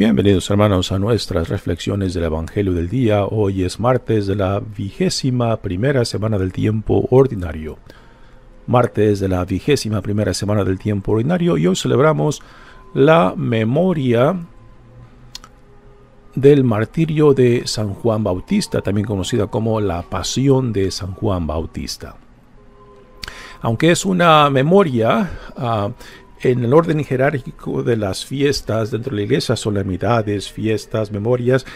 Bienvenidos hermanos a nuestras reflexiones del Evangelio del Día. Hoy es martes de la vigésima primera semana del tiempo ordinario. Martes de la vigésima primera semana del tiempo ordinario y hoy celebramos la memoria del martirio de San Juan Bautista, también conocida como la pasión de San Juan Bautista aunque es una memoria, ah, en el orden jerárquico de las fiestas dentro de la iglesia, solemnidades, fiestas, memorias,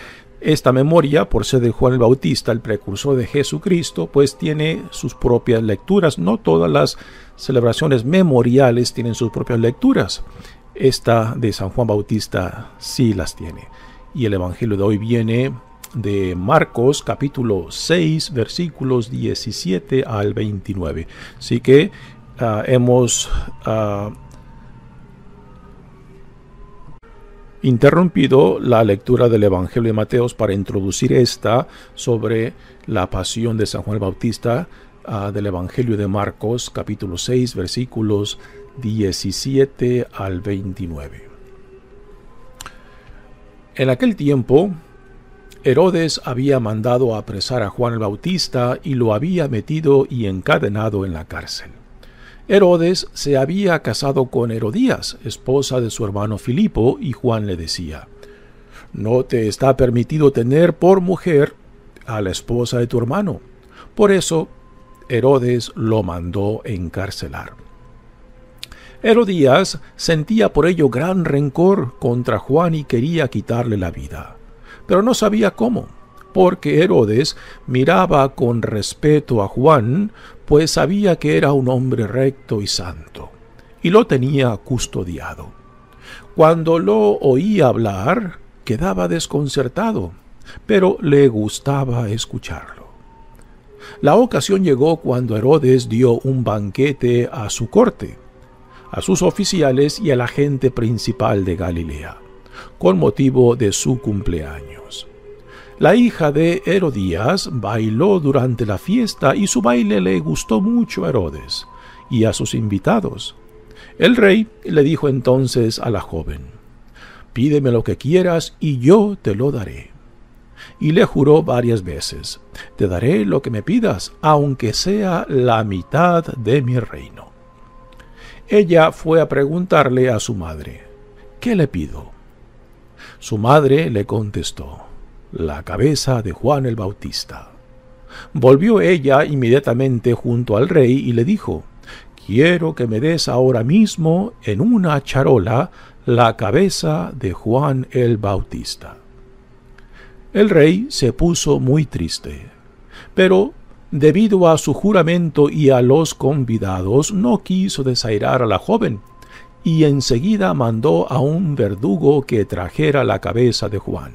esta memoria, por ser de Juan el Bautista, el precursor de Jesucristo, pues tiene sus propias lecturas. No todas las celebraciones memoriales tienen sus propias lecturas. Esta de San Juan Bautista sí las tiene. Y el Evangelio de hoy viene de Marcos capítulo 6 versículos 17 al 29. Así que ah, hemos ah, interrumpido la lectura del Evangelio de Mateos para introducir esta sobre la pasión de San Juan el Bautista ah, del Evangelio de Marcos capítulo 6 versículos 17 al 29. En aquel tiempo, Herodes había mandado a apresar a Juan el Bautista y lo había metido y encadenado en la cárcel Herodes se había casado con Herodías, esposa de su hermano Filipo, y Juan le decía, No te está permitido tener por mujer a la esposa de tu hermano. Por eso Herodes lo mandó encarcelar. Herodías sentía por ello gran rencor contra Juan y quería quitarle la vida, pero no sabía cómo, porque Herodes miraba con respeto a Juan pues sabía que era un hombre recto y santo, y lo tenía custodiado. Cuando lo oía hablar, quedaba desconcertado, pero le gustaba escucharlo. La ocasión llegó cuando Herodes dio un banquete a su corte, a sus oficiales y a la gente principal de Galilea, con motivo de su cumpleaños. La hija de Herodías bailó durante la fiesta y su baile le gustó mucho a Herodes y a sus invitados. El rey le dijo entonces a la joven, Pídeme lo que quieras y yo te lo daré. Y le juró varias veces, Te daré lo que me pidas, aunque sea la mitad de mi reino. Ella fue a preguntarle a su madre, ¿Qué le pido? Su madre le contestó, la cabeza de Juan el Bautista. Volvió ella inmediatamente junto al rey y le dijo, Quiero que me des ahora mismo en una charola la cabeza de Juan el Bautista. El rey se puso muy triste, pero debido a su juramento y a los convidados no quiso desairar a la joven, y enseguida mandó a un verdugo que trajera la cabeza de Juan.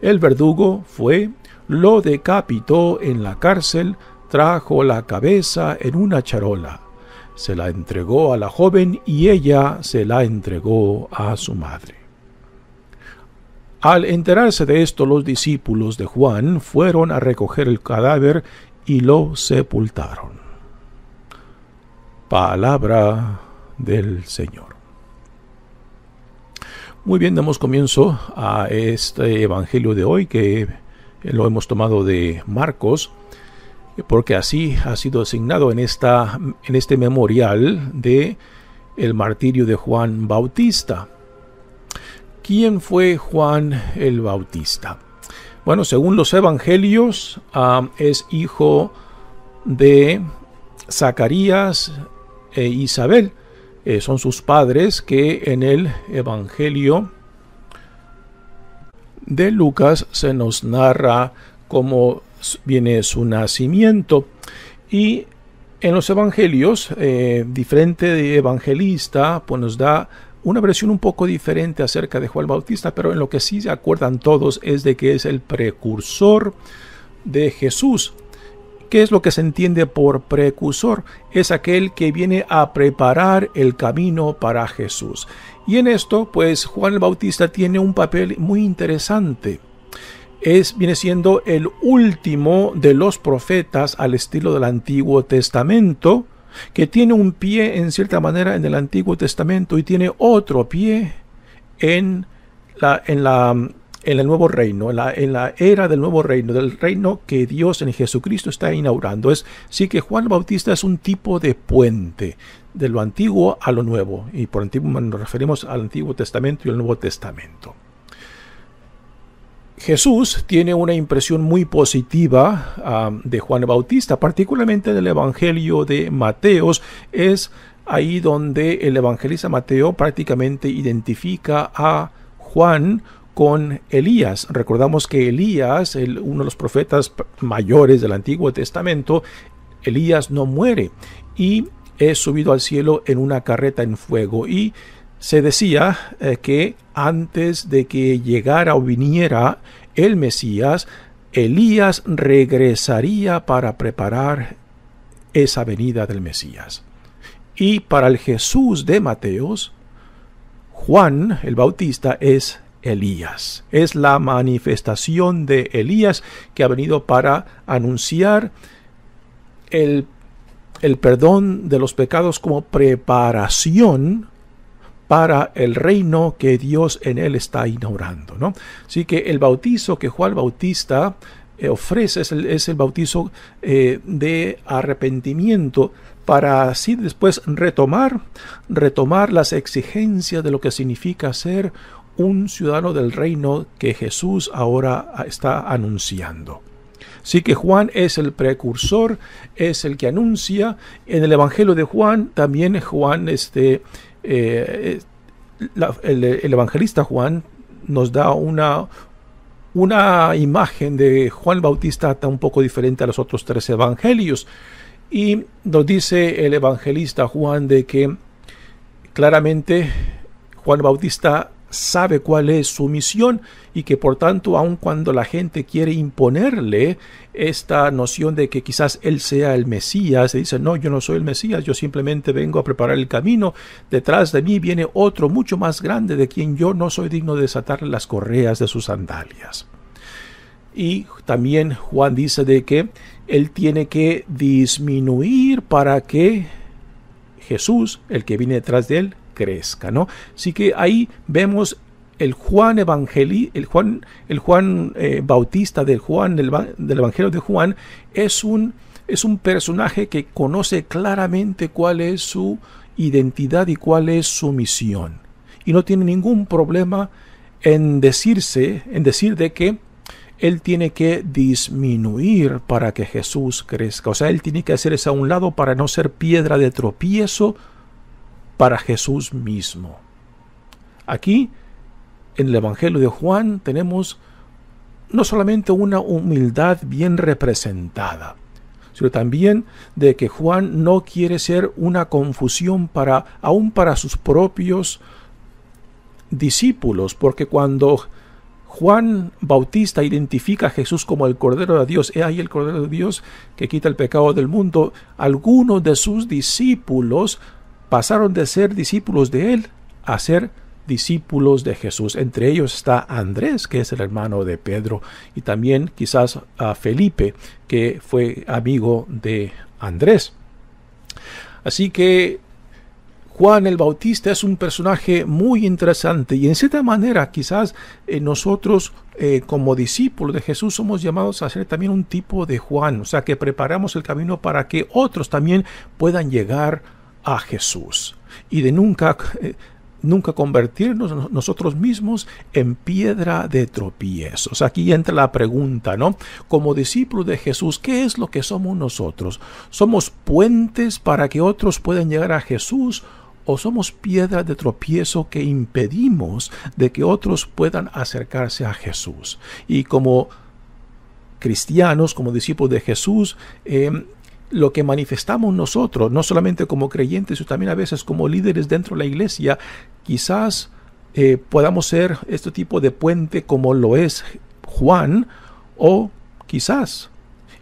El verdugo fue, lo decapitó en la cárcel, trajo la cabeza en una charola, se la entregó a la joven y ella se la entregó a su madre. Al enterarse de esto, los discípulos de Juan fueron a recoger el cadáver y lo sepultaron. Palabra del Señor. Muy bien, damos comienzo a este Evangelio de hoy que lo hemos tomado de Marcos, porque así ha sido asignado en, esta, en este memorial de el martirio de Juan Bautista. ¿Quién fue Juan el Bautista? Bueno, según los evangelios, ah, es hijo de Zacarías e Isabel. Eh, son sus padres que en el Evangelio de Lucas se nos narra cómo viene su nacimiento. Y en los Evangelios, eh, diferente de evangelista, pues nos da una versión un poco diferente acerca de Juan Bautista, pero en lo que sí se acuerdan todos es de que es el precursor de Jesús. ¿Qué es lo que se entiende por precursor? Es aquel que viene a preparar el camino para Jesús. Y en esto, pues Juan el Bautista tiene un papel muy interesante. Es, viene siendo el último de los profetas al estilo del Antiguo Testamento, que tiene un pie en cierta manera en el Antiguo Testamento y tiene otro pie en la, en la en el nuevo reino, en la, era del nuevo reino, del reino que Dios en Jesucristo está inaugurando. Es sí que Juan Bautista es un tipo de puente de lo antiguo a lo nuevo, y por antiguo nos referimos al Antiguo Testamento y al Nuevo Testamento. Jesús tiene una impresión muy positiva um, de Juan Bautista, particularmente del Evangelio de Mateos. Es ahí donde el evangelista Mateo prácticamente identifica a Juan con Elías. Recordamos que Elías, uno de los profetas mayores del Antiguo Testamento, Elías no muere y es subido al cielo en una carreta en fuego y se decía eh, que antes de que llegara o viniera el Mesías, Elías regresaría para preparar esa venida del Mesías. Y para el Jesús de Mateos, Juan el Bautista es Elías. Es la manifestación de Elías que ha venido para anunciar el, perdón de los pecados como preparación para el reino que Dios en él está inaugurando. ¿no? Así que el bautizo que Juan Bautista eh, ofrece es el, bautizo eh, de arrepentimiento para así después retomar, retomar las exigencias de lo que significa ser un ciudadano del reino que Jesús ahora está anunciando. Así que Juan es el precursor, es el que anuncia. En el Evangelio de Juan también Juan, este, eh, el, evangelista Juan nos da una, una imagen de Juan Bautista está un poco diferente a los otros tres evangelios. Y nos dice el evangelista Juan de que claramente Juan Bautista sabe cuál es su misión y que por tanto, aun cuando la gente quiere imponerle esta noción de que quizás él sea el Mesías, se dice, no, yo no soy el Mesías, yo simplemente vengo a preparar el camino, detrás de mí viene otro mucho más grande de quien yo no soy digno de desatarle las correas de sus sandalias. Y también Juan dice de que él tiene que disminuir para que Jesús, el que viene detrás de él, crezca, ¿no? Así que ahí vemos el Juan el Juan, el Juan eh, Bautista del Juan, del, Evangelio de Juan, es un, es un personaje que conoce claramente cuál es su identidad y cuál es su misión. Y no tiene ningún problema en decirse, en decir de que él tiene que disminuir para que Jesús crezca. O sea, él tiene que hacerse a un lado para no ser piedra de tropiezo para Jesús mismo. Aquí, en el Evangelio de Juan, tenemos no solamente una humildad bien representada, sino también de que Juan no quiere ser una confusión para aún para sus propios discípulos, porque cuando Juan Bautista identifica a Jesús como el Cordero de Dios, he ahí el Cordero de Dios que quita el pecado del mundo, algunos de sus discípulos pasaron de ser discípulos de él a ser discípulos de Jesús. Entre ellos está Andrés, que es el hermano de Pedro, y también quizás a Felipe, que fue amigo de Andrés. Así que Juan el Bautista es un personaje muy interesante y en cierta manera quizás eh, nosotros eh, como discípulos de Jesús somos llamados a ser también un tipo de Juan, o sea que preparamos el camino para que otros también puedan llegar a a Jesús y de nunca, eh, nunca convertirnos nosotros mismos en piedra de tropiezos. Aquí entra la pregunta, ¿no? Como discípulos de Jesús, ¿qué es lo que somos nosotros? ¿Somos puentes para que otros puedan llegar a Jesús? ¿O somos piedra de tropiezo que impedimos de que otros puedan acercarse a Jesús? Y como cristianos, como discípulos de Jesús, eh, lo que manifestamos nosotros, no solamente como creyentes, sino también a veces como líderes dentro de la iglesia, quizás eh, podamos ser este tipo de puente como lo es Juan, o quizás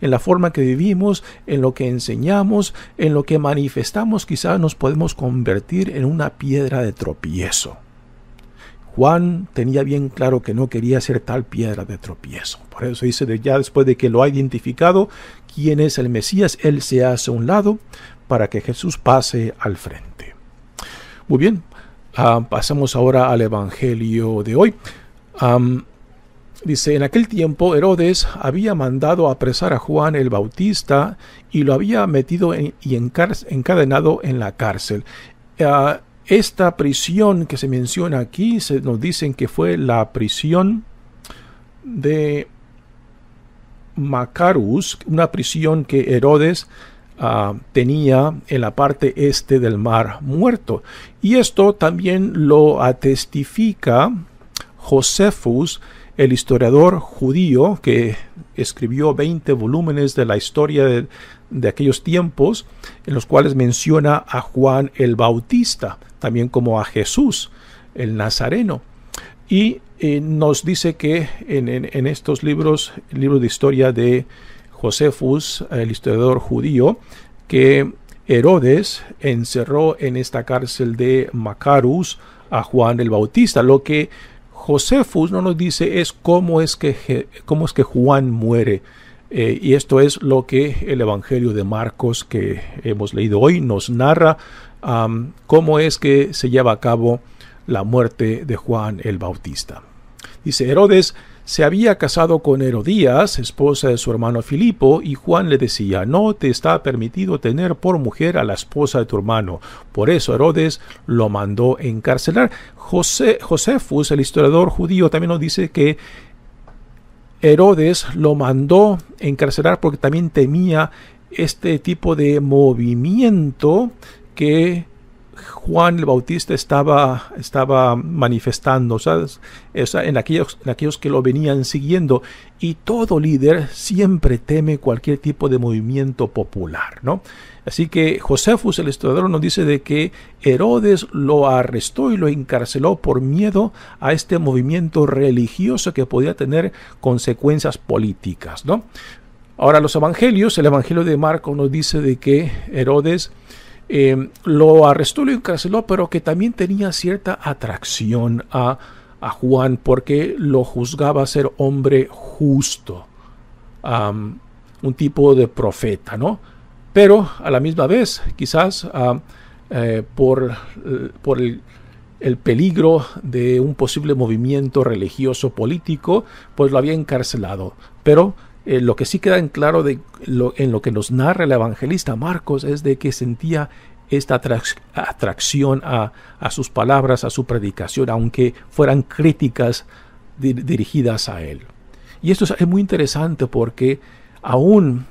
en la forma que vivimos, en lo que enseñamos, en lo que manifestamos, quizás nos podemos convertir en una piedra de tropiezo. Juan tenía bien claro que no quería ser tal piedra de tropiezo. Por eso dice ya después de que lo ha identificado quién es el Mesías, él se hace a un lado para que Jesús pase al frente. Muy bien, ah, pasamos ahora al Evangelio de hoy. dice, en aquel tiempo Herodes había mandado apresar a Juan el Bautista y lo había metido en, y encadenado en la cárcel. Ah, esta prisión que se menciona aquí, se nos dicen que fue la prisión de Macarus, una prisión que Herodes ah, tenía en la parte este del mar muerto. Y esto también lo atestifica Josefus, el historiador judío que escribió 20 volúmenes de la historia de, de aquellos tiempos en los cuales menciona a Juan el Bautista, también como a Jesús el Nazareno. Y eh, nos dice que en, en, estos libros, el libro de historia de Josefus, el historiador judío, que Herodes encerró en esta cárcel de Macarus a Juan el Bautista. Lo que Josefus no nos dice es cómo es que, cómo es que Juan muere eh, y esto es lo que el Evangelio de Marcos que hemos leído hoy nos narra cómo es que se lleva a cabo la muerte de Juan el Bautista. Dice, Herodes se había casado con Herodías, esposa de su hermano Filipo, y Juan le decía, no te está permitido tener por mujer a la esposa de tu hermano. Por eso Herodes lo mandó encarcelar. José, Josefus, el historiador judío, también nos dice que Herodes lo mandó encarcelar porque también temía este tipo de movimiento que Juan el Bautista estaba, estaba manifestando, ¿sabes? en, aquellos, en aquellos que lo venían siguiendo. Y todo líder siempre teme cualquier tipo de movimiento popular, ¿no? Así que Josefus el historiador nos dice de que Herodes lo arrestó y lo encarceló por miedo a este movimiento religioso que podía tener consecuencias políticas, ¿no? Ahora los evangelios, el evangelio de Marcos nos dice de que Herodes Em, lo arrestó, lo encarceló, pero que también tenía cierta atracción a, Juan porque lo juzgaba ser hombre justo, un tipo de profeta, ¿no? Pero a la misma vez, quizás eh, por, por el, el peligro de un posible movimiento religioso político, pues lo había encarcelado. Pero eh, lo que sí queda en claro en lo que nos narra el evangelista Marcos es de que sentía esta atracción a, sus palabras, a su predicación, aunque fueran críticas dirigidas a él. Y esto es, muy interesante porque aún,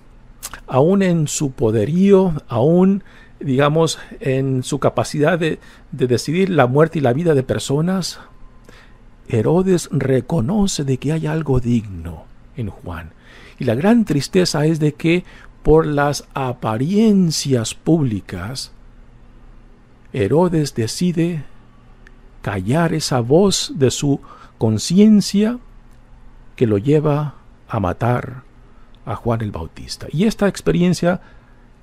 en su poderío, aún digamos, en su capacidad de, de, decidir la muerte y la vida de personas, Herodes reconoce de que hay algo digno en Juan. Y la gran tristeza es de que por las apariencias públicas, Herodes decide callar esa voz de su conciencia que lo lleva a matar a Juan el Bautista. Y esta experiencia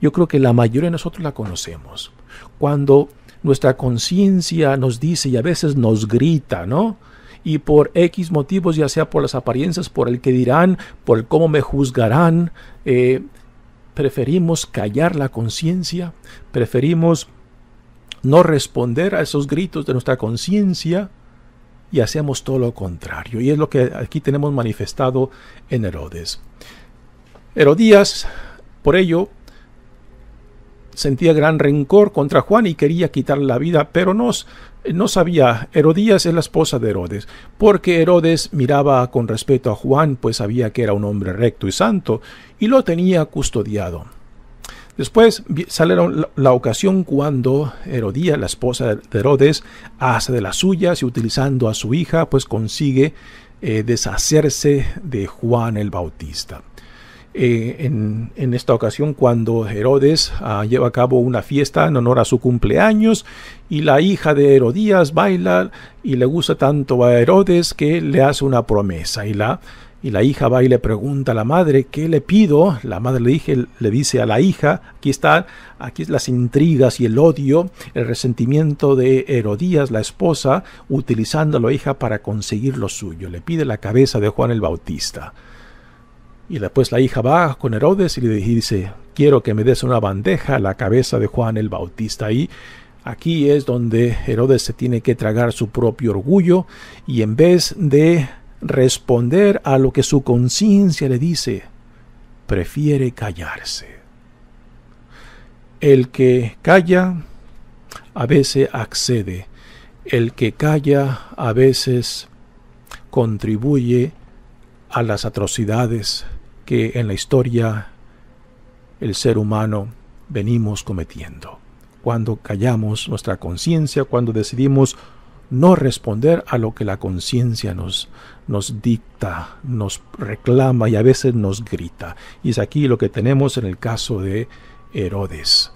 yo creo que la mayoría de nosotros la conocemos. Cuando nuestra conciencia nos dice y a veces nos grita, ¿no? y por X motivos, ya sea por las apariencias, por el que dirán, por el cómo me juzgarán, eh, preferimos callar la conciencia, preferimos no responder a esos gritos de nuestra conciencia y hacemos todo lo contrario. Y es lo que aquí tenemos manifestado en Herodes. Herodías, por ello, sentía gran rencor contra Juan y quería quitarle la vida, pero no, no sabía. Herodías es la esposa de Herodes, porque Herodes miraba con respeto a Juan, pues sabía que era un hombre recto y santo, y lo tenía custodiado. Después sale la, ocasión cuando Herodía, la esposa de Herodes, hace de las suyas y utilizando a su hija, pues consigue eh, deshacerse de Juan el Bautista. Eh, en, esta ocasión cuando Herodes ah, lleva a cabo una fiesta en honor a su cumpleaños y la hija de Herodías baila y le gusta tanto a Herodes que le hace una promesa y la hija va y le pregunta a la madre, ¿qué le pido? La madre le, le dice a la hija, aquí están, aquí las intrigas y el odio, el resentimiento de Herodías, la esposa, utilizando a la hija para conseguir lo suyo. Le pide la cabeza de Juan el Bautista. Y después pues, la hija va con Herodes y le dice, quiero que me des una bandeja a la cabeza de Juan el Bautista. Y aquí es donde Herodes se tiene que tragar su propio orgullo y en vez de responder a lo que su conciencia le dice, prefiere callarse. El que calla a veces accede, el que calla a veces contribuye a las atrocidades que en la historia el ser humano venimos cometiendo. Cuando callamos nuestra conciencia, cuando decidimos no responder a lo que la conciencia nos, nos dicta, nos reclama y a veces nos grita. Y es aquí lo que tenemos en el caso de Herodes.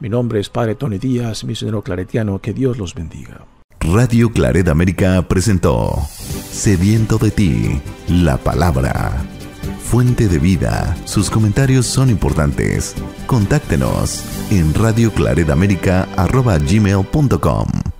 Mi nombre es Padre Tony Díaz, misionero claretiano. Que Dios los bendiga. Radio Claret América presentó Sediento de ti, la palabra. Fuente de vida, sus comentarios son importantes. Contáctenos en radioclaredamerica.gmail.com